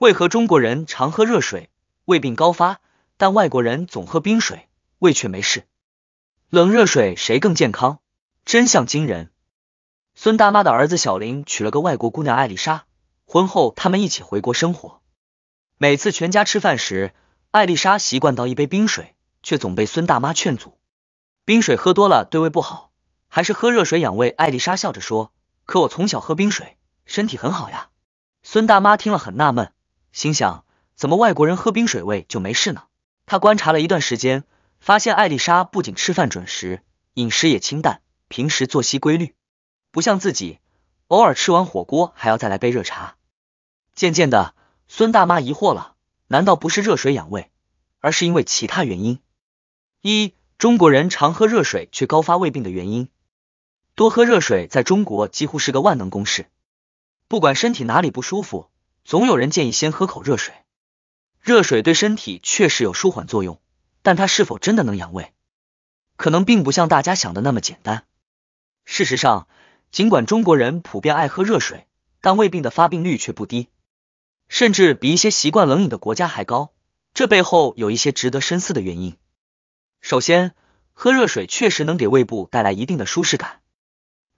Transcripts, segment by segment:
为何中国人常喝热水，胃病高发，但外国人总喝冰水，胃却没事？冷热水谁更健康？真相惊人。孙大妈的儿子小林娶了个外国姑娘艾丽莎，婚后他们一起回国生活。每次全家吃饭时，艾丽莎习惯倒一杯冰水，却总被孙大妈劝阻：“冰水喝多了对胃不好，还是喝热水养胃。”艾丽莎笑着说：“可我从小喝冰水，身体很好呀。”孙大妈听了很纳闷。心想，怎么外国人喝冰水胃就没事呢？他观察了一段时间，发现艾丽莎不仅吃饭准时，饮食也清淡，平时作息规律，不像自己，偶尔吃完火锅还要再来杯热茶。渐渐的，孙大妈疑惑了：难道不是热水养胃，而是因为其他原因？一中国人常喝热水却高发胃病的原因，多喝热水在中国几乎是个万能公式，不管身体哪里不舒服。总有人建议先喝口热水，热水对身体确实有舒缓作用，但它是否真的能养胃，可能并不像大家想的那么简单。事实上，尽管中国人普遍爱喝热水，但胃病的发病率却不低，甚至比一些习惯冷饮的国家还高。这背后有一些值得深思的原因。首先，喝热水确实能给胃部带来一定的舒适感，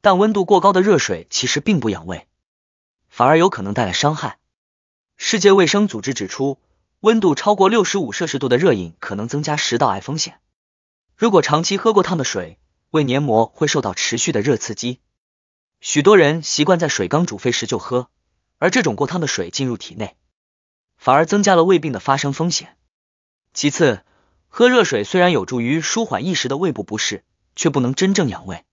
但温度过高的热水其实并不养胃，反而有可能带来伤害。世界卫生组织指出，温度超过六十五摄氏度的热饮可能增加食道癌风险。如果长期喝过烫的水，胃黏膜会受到持续的热刺激。许多人习惯在水刚煮沸时就喝，而这种过烫的水进入体内，反而增加了胃病的发生风险。其次，喝热水虽然有助于舒缓一时的胃部不适，却不能真正养胃。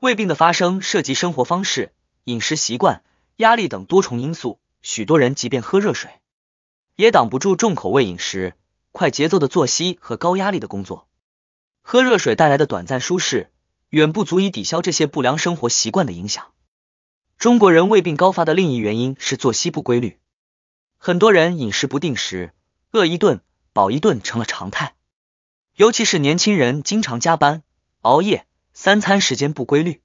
胃病的发生涉及生活方式、饮食习惯、压力等多重因素。许多人即便喝热水，也挡不住重口味饮食、快节奏的作息和高压力的工作。喝热水带来的短暂舒适，远不足以抵消这些不良生活习惯的影响。中国人胃病高发的另一原因是作息不规律。很多人饮食不定时，饿一顿、饱一顿成了常态。尤其是年轻人经常加班、熬夜，三餐时间不规律，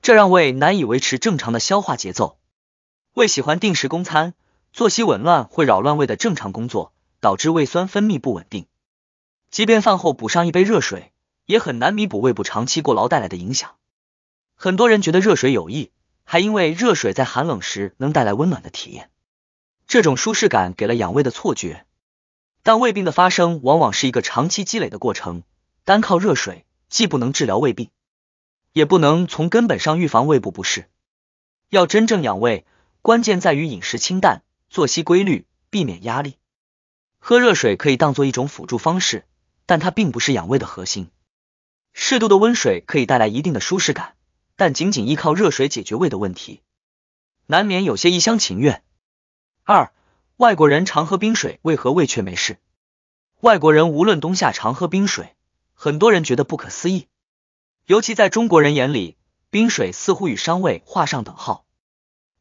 这让胃难以维持正常的消化节奏。胃喜欢定时供餐，作息紊乱会扰乱胃的正常工作，导致胃酸分泌不稳定。即便饭后补上一杯热水，也很难弥补胃部长期过劳带来的影响。很多人觉得热水有益，还因为热水在寒冷时能带来温暖的体验，这种舒适感给了养胃的错觉。但胃病的发生往往是一个长期积累的过程，单靠热水既不能治疗胃病，也不能从根本上预防胃部不适。要真正养胃。关键在于饮食清淡、作息规律、避免压力。喝热水可以当做一种辅助方式，但它并不是养胃的核心。适度的温水可以带来一定的舒适感，但仅仅依靠热水解决胃的问题，难免有些一厢情愿。二、外国人常喝冰水，为何胃却没事？外国人无论冬夏常喝冰水，很多人觉得不可思议，尤其在中国人眼里，冰水似乎与伤胃画上等号。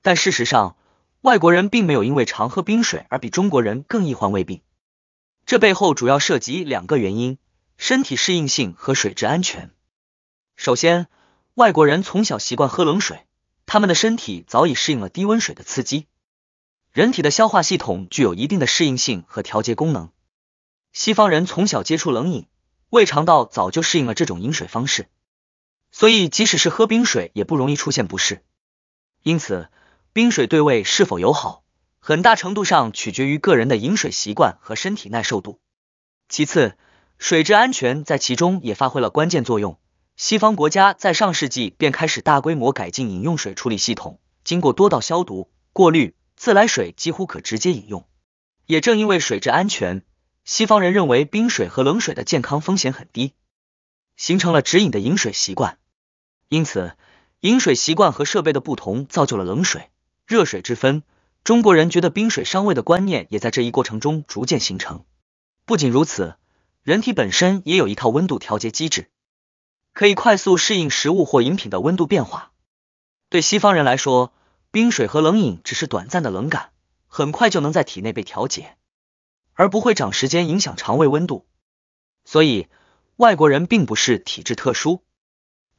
但事实上，外国人并没有因为常喝冰水而比中国人更易患胃病。这背后主要涉及两个原因：身体适应性和水质安全。首先，外国人从小习惯喝冷水，他们的身体早已适应了低温水的刺激。人体的消化系统具有一定的适应性和调节功能。西方人从小接触冷饮，胃肠道早就适应了这种饮水方式，所以即使是喝冰水也不容易出现不适。因此，冰水对胃是否友好，很大程度上取决于个人的饮水习惯和身体耐受度。其次，水质安全在其中也发挥了关键作用。西方国家在上世纪便开始大规模改进饮用水处理系统，经过多道消毒、过滤，自来水几乎可直接饮用。也正因为水质安全，西方人认为冰水和冷水的健康风险很低，形成了直饮的饮水习惯。因此，饮水习惯和设备的不同，造就了冷水。热水之分，中国人觉得冰水伤胃的观念也在这一过程中逐渐形成。不仅如此，人体本身也有一套温度调节机制，可以快速适应食物或饮品的温度变化。对西方人来说，冰水和冷饮只是短暂的冷感，很快就能在体内被调节，而不会长时间影响肠胃温度。所以，外国人并不是体质特殊，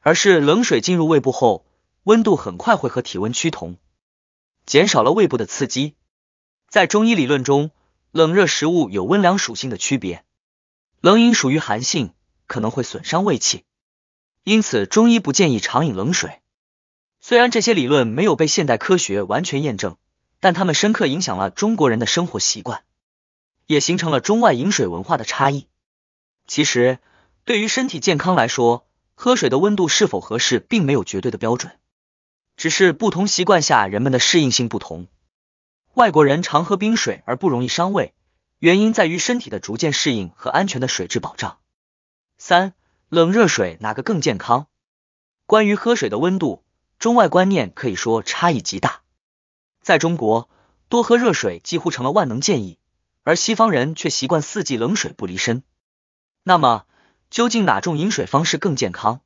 而是冷水进入胃部后，温度很快会和体温趋同。减少了胃部的刺激。在中医理论中，冷热食物有温凉属性的区别，冷饮属于寒性，可能会损伤胃气，因此中医不建议常饮冷水。虽然这些理论没有被现代科学完全验证，但它们深刻影响了中国人的生活习惯，也形成了中外饮水文化的差异。其实，对于身体健康来说，喝水的温度是否合适，并没有绝对的标准。只是不同习惯下人们的适应性不同，外国人常喝冰水而不容易伤胃，原因在于身体的逐渐适应和安全的水质保障。三、冷热水哪个更健康？关于喝水的温度，中外观念可以说差异极大。在中国，多喝热水几乎成了万能建议，而西方人却习惯四季冷水不离身。那么，究竟哪种饮水方式更健康？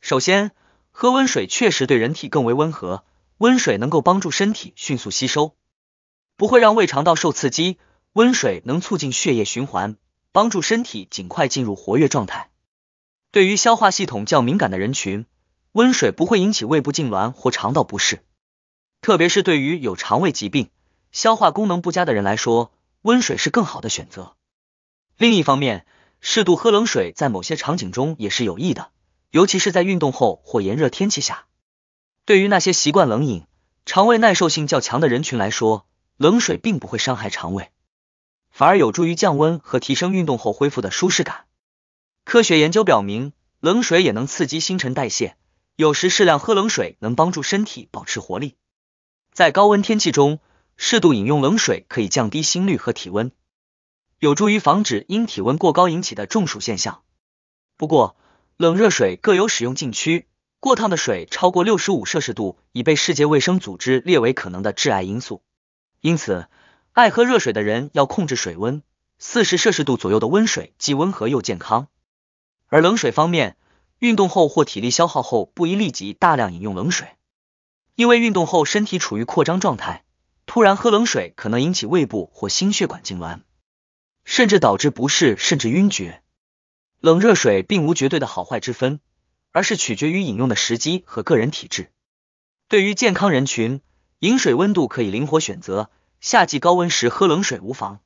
首先，喝温水确实对人体更为温和，温水能够帮助身体迅速吸收，不会让胃肠道受刺激。温水能促进血液循环，帮助身体尽快进入活跃状态。对于消化系统较敏感的人群，温水不会引起胃部痉挛或肠道不适。特别是对于有肠胃疾病、消化功能不佳的人来说，温水是更好的选择。另一方面，适度喝冷水在某些场景中也是有益的。尤其是在运动后或炎热天气下，对于那些习惯冷饮、肠胃耐受性较强的人群来说，冷水并不会伤害肠胃，反而有助于降温和提升运动后恢复的舒适感。科学研究表明，冷水也能刺激新陈代谢，有时适量喝冷水能帮助身体保持活力。在高温天气中，适度饮用冷水可以降低心率和体温，有助于防止因体温过高引起的中暑现象。不过，冷热水各有使用禁区，过烫的水超过六十五摄氏度已被世界卫生组织列为可能的致癌因素，因此爱喝热水的人要控制水温，四十摄氏度左右的温水既温和又健康。而冷水方面，运动后或体力消耗后不宜立即大量饮用冷水，因为运动后身体处于扩张状态，突然喝冷水可能引起胃部或心血管痉挛，甚至导致不适甚至晕厥。冷热水并无绝对的好坏之分，而是取决于饮用的时机和个人体质。对于健康人群，饮水温度可以灵活选择，夏季高温时喝冷水无妨，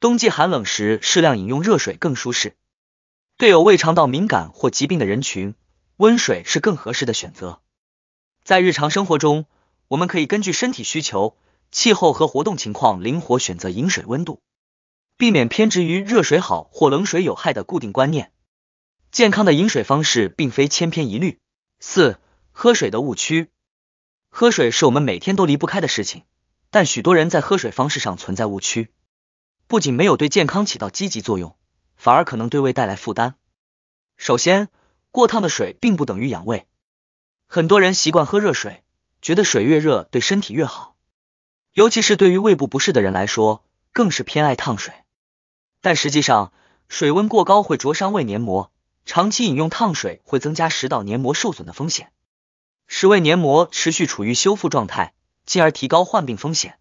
冬季寒冷时适量饮用热水更舒适。对有胃肠道敏感或疾病的人群，温水是更合适的选择。在日常生活中，我们可以根据身体需求、气候和活动情况灵活选择饮水温度。避免偏执于热水好或冷水有害的固定观念，健康的饮水方式并非千篇一律。四、喝水的误区，喝水是我们每天都离不开的事情，但许多人在喝水方式上存在误区，不仅没有对健康起到积极作用，反而可能对胃带来负担。首先，过烫的水并不等于养胃，很多人习惯喝热水，觉得水越热对身体越好，尤其是对于胃部不适的人来说，更是偏爱烫水。但实际上，水温过高会灼伤胃黏膜，长期饮用烫水会增加食道黏膜受损的风险，使胃黏膜持续处于修复状态，进而提高患病风险。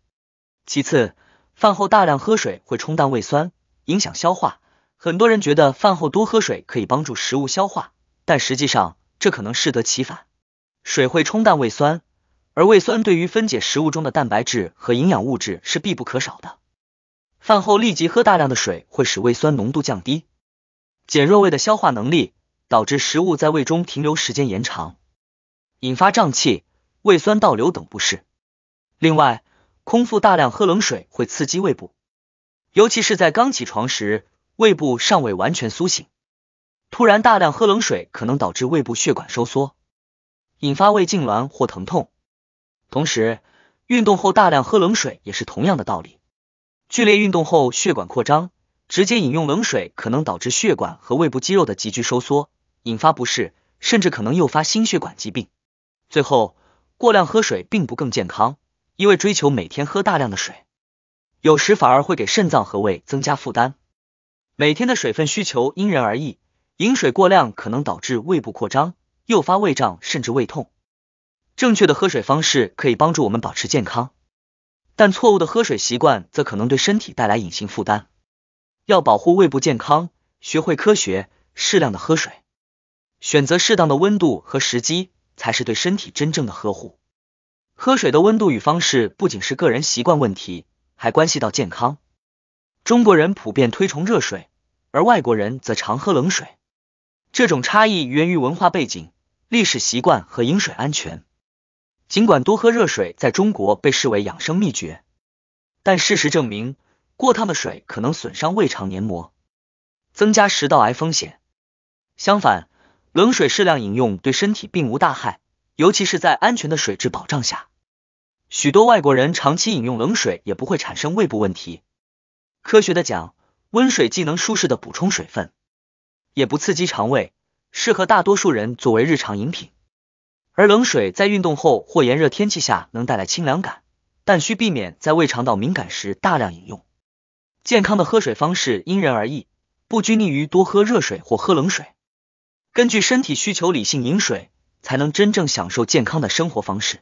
其次，饭后大量喝水会冲淡胃酸，影响消化。很多人觉得饭后多喝水可以帮助食物消化，但实际上这可能适得其反，水会冲淡胃酸，而胃酸对于分解食物中的蛋白质和营养物质是必不可少的。饭后立即喝大量的水，会使胃酸浓度降低，减弱胃的消化能力，导致食物在胃中停留时间延长，引发胀气、胃酸倒流等不适。另外，空腹大量喝冷水会刺激胃部，尤其是在刚起床时，胃部尚未完全苏醒，突然大量喝冷水可能导致胃部血管收缩，引发胃痉挛或疼痛。同时，运动后大量喝冷水也是同样的道理。剧烈运动后血管扩张，直接饮用冷水可能导致血管和胃部肌肉的急剧收缩，引发不适，甚至可能诱发心血管疾病。最后，过量喝水并不更健康，因为追求每天喝大量的水，有时反而会给肾脏和胃增加负担。每天的水分需求因人而异，饮水过量可能导致胃部扩张，诱发胃胀甚至胃痛。正确的喝水方式可以帮助我们保持健康。但错误的喝水习惯则可能对身体带来隐形负担。要保护胃部健康，学会科学适量的喝水，选择适当的温度和时机，才是对身体真正的呵护。喝水的温度与方式不仅是个人习惯问题，还关系到健康。中国人普遍推崇热水，而外国人则常喝冷水。这种差异源于文化背景、历史习惯和饮水安全。尽管多喝热水在中国被视为养生秘诀，但事实证明，过烫的水可能损伤胃肠黏膜，增加食道癌风险。相反，冷水适量饮用对身体并无大害，尤其是在安全的水质保障下，许多外国人长期饮用冷水也不会产生胃部问题。科学的讲，温水既能舒适的补充水分，也不刺激肠胃，适合大多数人作为日常饮品。而冷水在运动后或炎热天气下能带来清凉感，但需避免在胃肠道敏感时大量饮用。健康的喝水方式因人而异，不拘泥于多喝热水或喝冷水，根据身体需求理性饮水，才能真正享受健康的生活方式。